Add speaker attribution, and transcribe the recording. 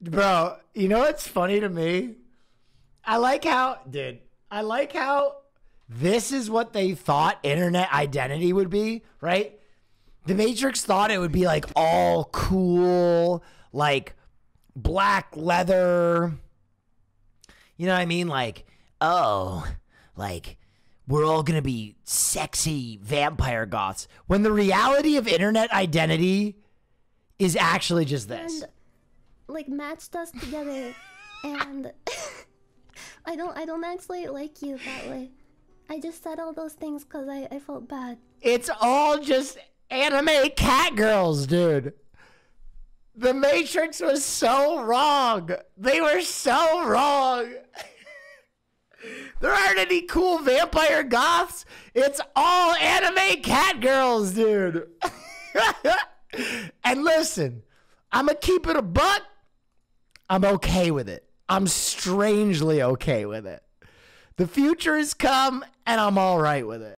Speaker 1: Bro, you know what's funny to me? I like how, dude, I like how this is what they thought internet identity would be, right? The Matrix thought it would be like all cool, like black leather. You know what I mean? Like, oh, like we're all going to be sexy vampire goths. When the reality of internet identity is actually just this.
Speaker 2: And like matched us together, and I don't I don't actually like you that way. I just said all those things because I I felt bad.
Speaker 3: It's all just anime cat girls, dude. The Matrix was so wrong. They were so wrong. there aren't any cool vampire goths. It's all anime cat girls, dude. and listen, I'm going to keep it a buck. I'm okay with it. I'm strangely okay with it. The future has come and I'm all right with it.